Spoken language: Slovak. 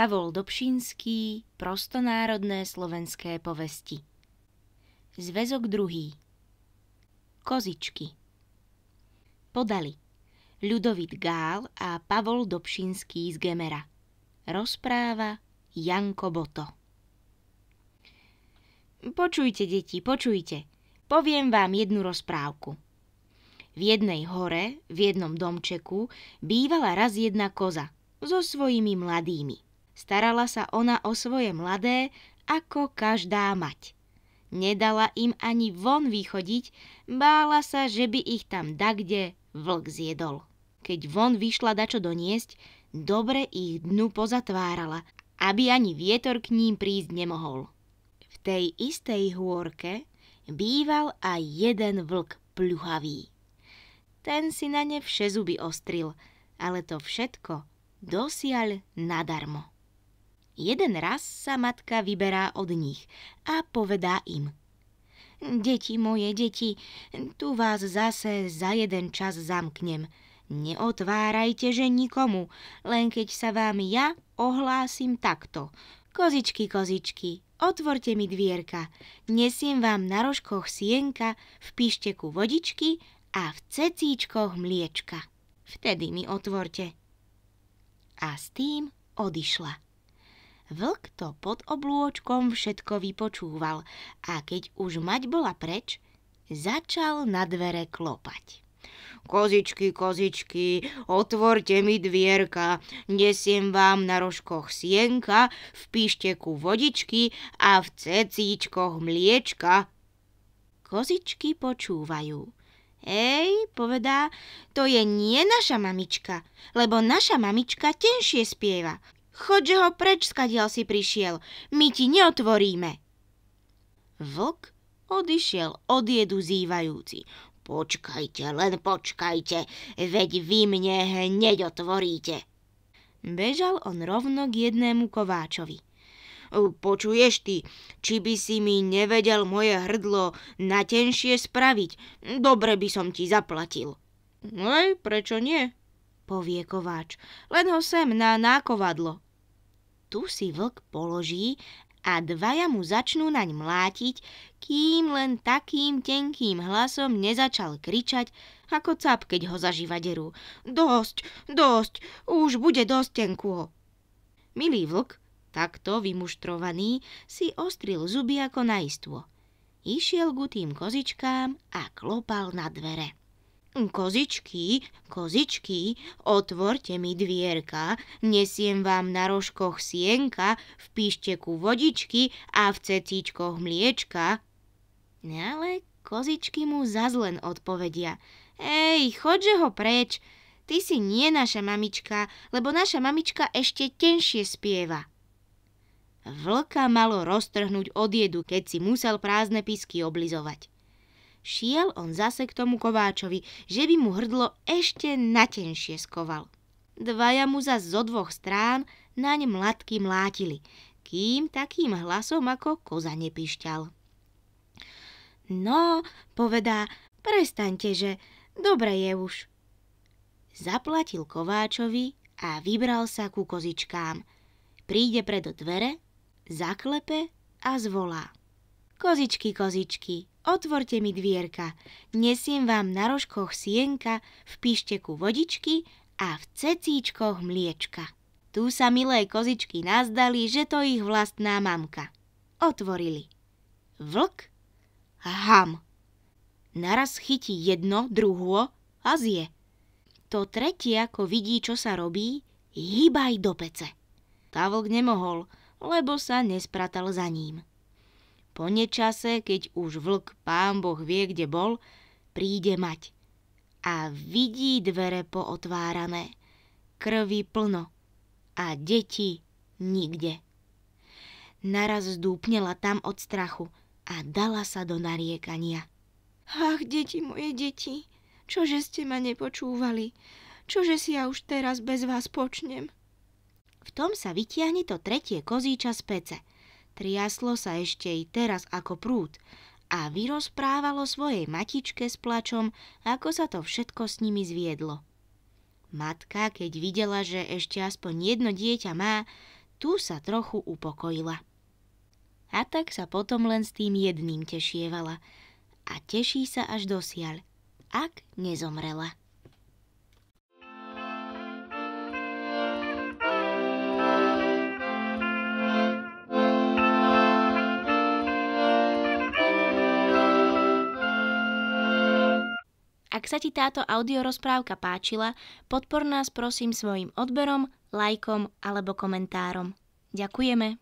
Pavol Dobšinský, prostonárodné slovenské povesti. Zväzok druhý. Kozičky. Podali Ľudovit Gál a Pavol Dobšinský z Gemera. Rozpráva Janko Boto. Počujte, deti, počujte. Poviem vám jednu rozprávku. V jednej hore, v jednom domčeku, bývala raz jedna koza so svojimi mladými. Starala sa ona o svoje mladé, ako každá mať. Nedala im ani von vychodiť, bála sa, že by ich tam dakde vlk zjedol. Keď von vyšla dačo doniesť, dobre ich dnu pozatvárala, aby ani vietor k ním prísť nemohol. V tej istej hôrke býval aj jeden vlk pľuhavý. Ten si na ne všezuby ostril, ale to všetko dosiaľ nadarmo. Jeden raz sa matka vyberá od nich a povedá im. Deti moje, deti, tu vás zase za jeden čas zamknem. Neotvárajte že nikomu, len keď sa vám ja ohlásim takto. Kozičky, kozičky, otvorte mi dvierka. Nesiem vám na rožkoch sienka, v pišteku vodičky a v cecíčkoch mliečka. Vtedy mi otvorte. A s tým odišla. Vlk to pod oblôčkom všetko vypočúval a keď už mať bola preč, začal na dvere klopať. Kozičky, kozičky, otvorte mi dvierka, nesiem vám na rožkoch sienka, v pišteku vodičky a v cecíčkoch mliečka. Kozičky počúvajú. Ej, povedá, to je nie naša mamička, lebo naša mamička tenšie spieva. Chodže ho preč, skadiel si prišiel. My ti neotvoríme. Vlk odišiel od jedu zývajúci. Počkajte, len počkajte, veď vy mne hneď otvoríte. Bežal on rovno k jednému kováčovi. Počuješ ty, či by si mi nevedel moje hrdlo na tenšie spraviť, dobre by som ti zaplatil. Hej, prečo nie? povie kováč. Len ho sem na nákovadlo tu si vlk položí a dvaja mu začnú naň mlátiť, kým len takým tenkým hlasom nezačal kričať, ako cap, keď ho zažíva derú. Dosť, dosť, už bude dosť tenkuho. Milý vlk, takto vymuštrovaný, si ostril zuby ako na istvo. Išiel ku tým kozičkám a klopal na dvere. Kozičky, kozičky, otvorte mi dvierka, nesiem vám na rožkoch sienka, v píšteku vodičky a v cecíčkoch mliečka. Ale kozičky mu zazlen odpovedia. Ej, chodže ho preč, ty si nie naša mamička, lebo naša mamička ešte tenšie spieva. Vlka malo roztrhnúť odjedu, keď si musel prázdne pisky oblizovať šiel on zase k tomu kováčovi, že by mu hrdlo ešte natenšie skoval. Dvaja mu za zo dvoch strán naň mladky mlátili, kým takým hlasom ako koza nepišťal. No, povedá, prestaňte, že dobre je už. Zaplatil kováčovi a vybral sa ku kozičkám. Príde predo dvere, zaklepe a zvolá. Kozičky, kozičky, otvorte mi dvierka, nesiem vám na rožkoch sienka, v pišteku vodičky a v cecíčkoch mliečka. Tu sa milé kozičky nazdali, že to ich vlastná mamka. Otvorili. Vlk? Ham. Naraz chytí jedno, druhú a zje. To tretie, ako vidí, čo sa robí, hýbaj do pece. Tá vlk nemohol, lebo sa nespratal za ním. Po nečase, keď už vlk pán Boh vie, kde bol, príde mať a vidí dvere pootvárané, krvi plno a deti nikde. Naraz zdúpnela tam od strachu a dala sa do nariekania. Ach, deti moje deti, čože ste ma nepočúvali, čože si ja už teraz bez vás počnem. V tom sa vytiahne to tretie kozíča z pece – Triaslo sa ešte i teraz ako prúd a vyrozprávalo svojej matičke s plačom, ako sa to všetko s nimi zviedlo. Matka, keď videla, že ešte aspoň jedno dieťa má, tu sa trochu upokojila. A tak sa potom len s tým jedným tešievala a teší sa až dosiaľ, ak nezomrela. Ak sa ti táto audiorozprávka páčila, podpor nás prosím svojim odberom, lajkom alebo komentárom. Ďakujeme.